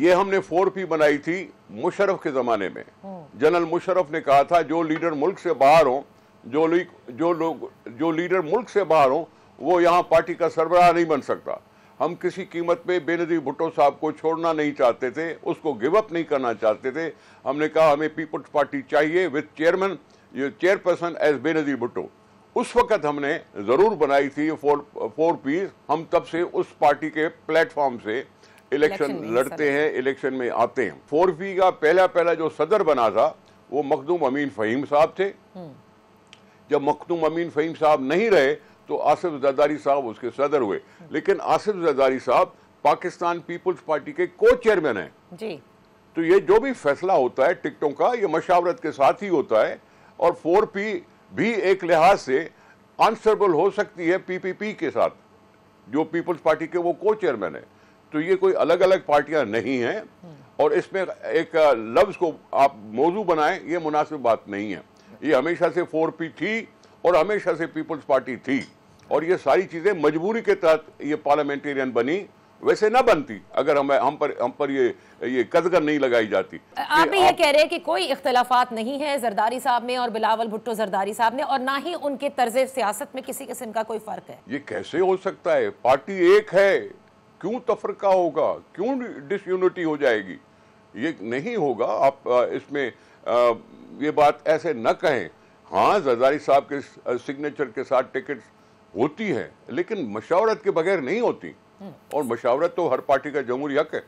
ये हमने four P बनाई थी मुशरफ के ज़माने में जनरल मुशरफ ने कहा था जो लीडर मुल्क से बाहर हो जो जो लोग जो लीडर मुल्क से बाहर हो वो यहाँ पार्टी का सरबराह नहीं बन सकता हम किसी कीमत पे बेनजीर भुट्टो साहब को छोड़ना नहीं चाहते थे उसको गिव अप नहीं करना चाहते थे हमने कहा हमें पीपल्स पार्टी चाहिए विद चेयरमैन ये चेयरपर्सन एज बेनजीर भुट्टो उस वक्त हमने ज़रूर बनाई थी फोर फोर पीस हम तब से उस पार्टी के प्लेटफॉर्म से इलेक्शन लड़ते हैं इलेक्शन में आते हैं फोर पी का पहला पहला जो सदर बना था वो मखदूम अमीन फ़हीम साहब थे हम्म। जब मखदूम अमीन फ़हीम साहब नहीं रहे तो आसिफ जदारी साहब उसके सदर हुए हम्म। लेकिन आसिफ जदारी साहब पाकिस्तान पीपुल्स पार्टी के को चेयरमैन हैं जी तो ये जो भी फैसला होता है टिकटों का ये मशावरत के साथ ही होता है और फोर पी भी एक लिहाज से आंसरबल हो सकती है पीपीपी के साथ जो पीपुल्स पार्टी के वो को चेयरमैन है तो ये कोई अलग अलग पार्टियां नहीं हैं और इसमें एक लफ्ज़ को आप मौजू बनाएं ये मुनासिब बात नहीं है ये हमेशा से फोर पी थी और हमेशा से पीपल्स पार्टी थी और ये सारी चीज़ें मजबूरी के तहत ये पार्लियामेंटेरियन बनी वैसे ना बनती अगर हम हम पर हम पर ये ये कदगर नहीं लगाई जाती आप भी ये आप... कह रहे हैं कि कोई इख्तलाफात नहीं है जरदारी साहब में और बिलावल भुट्टो जरदारी साहब ने और ना ही उनके तर्ज सियासत में किसी किस्म का कोई फर्क है ये कैसे हो सकता है पार्टी एक है क्यों तफरका होगा क्यों डिसयूनिटी हो जाएगी ये नहीं होगा आप इसमें ये बात ऐसे न कहें हाँ जजारी साहब के सिग्नेचर के साथ टिकट होती है लेकिन मशावरत के बगैर नहीं होती हम्म। और मशावरत तो हर पार्टी का जमहूरी हक है